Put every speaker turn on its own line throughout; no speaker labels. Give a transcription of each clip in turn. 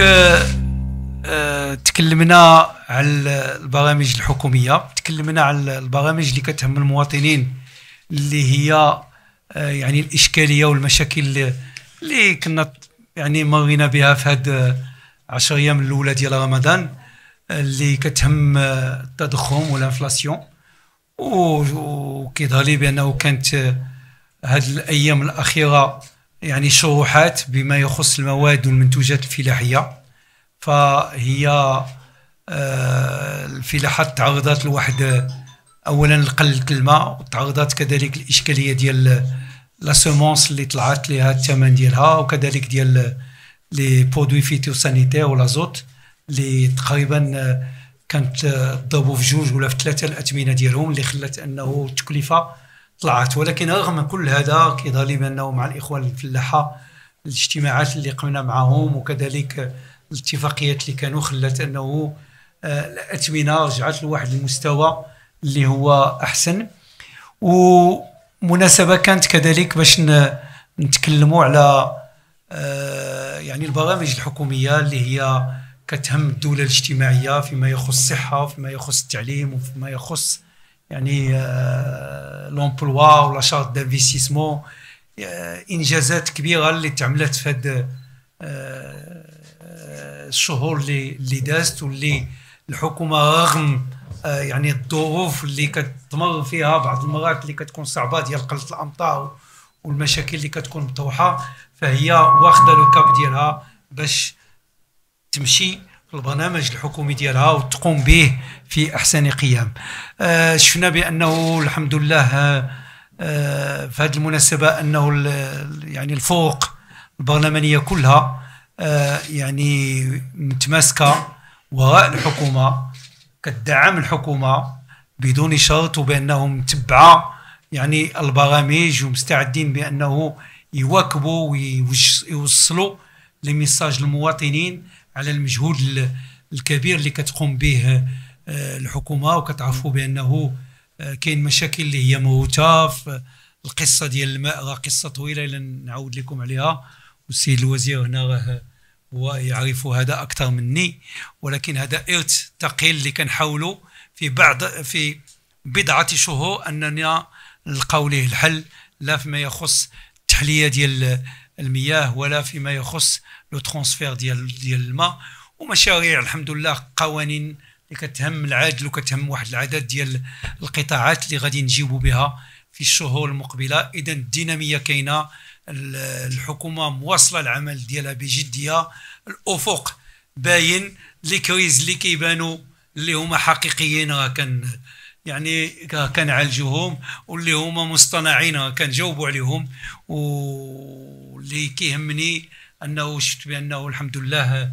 آه، آه، تكلمنا على البرامج الحكوميه تكلمنا على البرامج اللي كتهم المواطنين اللي هي آه، يعني الاشكاليه والمشاكل اللي, اللي كنا يعني مرينا بها في هاد 10 ايام الاولى ديال رمضان اللي كتهم التضخم والانفلاسيون وكيظهر لي بانه كانت هاد الايام الاخيره يعني شروحات بما يخص المواد والمنتوجات الفلاحية فهي آه، الفلاحات تعرضت لواحد اولا لقله الماء وتعرضت كذلك الاشكاليه ديال لا سومونس اللي طلعت ليها الثمن ديالها وكذلك ديال لي برودوي فيتو سانيتير زوت اللي تقريبا آه، كانت آه، ضربوا في جوج ولا في ثلاثه الاثمنه ديالهم اللي خلات انه التكلفه طلعت ولكن رغم كل هذا كيظهر لي بانه مع الاخوان الفلاحه الاجتماعات اللي قمنا معهم وكذلك الاتفاقيات اللي كانوا خلات انه آه، الاثمنه رجعت لواحد المستوى اللي هو احسن ومناسبه كانت كذلك باش نتكلموا على آه، يعني البرامج الحكوميه اللي هي كتهم الدوله الاجتماعيه فيما يخص الصحه وفيما يخص التعليم وفيما يخص يعني آه، لومبلوا ولا شارت دانفيستيسمون آه، انجازات كبيره اللي تعملت في هذا آه، الشهور اللي اللي دازت واللي الحكومه رغم يعني الظروف اللي كتمر فيها بعض المرات اللي كتكون صعبه ديال قله الامطار والمشاكل اللي كتكون مطروحه فهي واخده لو كاب ديالها باش تمشي البرنامج الحكومي ديالها وتقوم به في احسن قيام آه شفنا بانه الحمد لله آه, آه، في هذه المناسبه انه يعني الفوق البرلمانيه كلها آه يعني متماسكه وراء الحكومه كتدعم الحكومه بدون شرط وبانهم متبعه يعني البرامج ومستعدين بانه يواكبوا ويوصلوا لميساج المواطنين على المجهود الكبير اللي كتقوم به آه، الحكومه وكتعرفوا بانه آه، كاين مشاكل اللي هي موته القصه ديال الماء قصه طويله الا نعود لكم عليها والسيد الوزير هنا راه هو يعرف هذا اكثر مني ولكن هذا ارث ثقيل اللي كنحاولوا في بعض في بضعه شهور اننا نلقاو ليه الحل لا فيما يخص التحليه ديال المياه ولا فيما يخص لو ترونسفير ديال ديال الماء ومشاريع الحمد لله قوانين اللي كتهم العاجل وكتهم واحد العدد ديال القطاعات اللي غادي نجيبوا بها في الشهور المقبله اذا الديناميه كاينه الحكومه مواصله العمل ديالها بجديه الافق باين لي كريز اللي كيبانوا اللي هما حقيقيين راه كان يعني كنعالجوهم واللي هما مصطنعين كنجاوبوا عليهم واللي كيهمني انه شفت بانه الحمد لله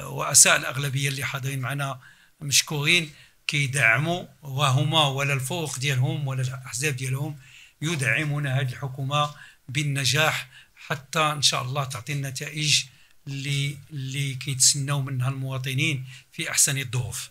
رؤساء آه، الاغلبيه اللي حاضرين معنا مشكورين كيدعموا وهما ولا الفوق ديالهم ولا الاحزاب ديالهم يدعمون هذه الحكومه بالنجاح حتى ان شاء الله تعطي النتائج اللي اللي كيتسناو منها المواطنين في احسن الظروف.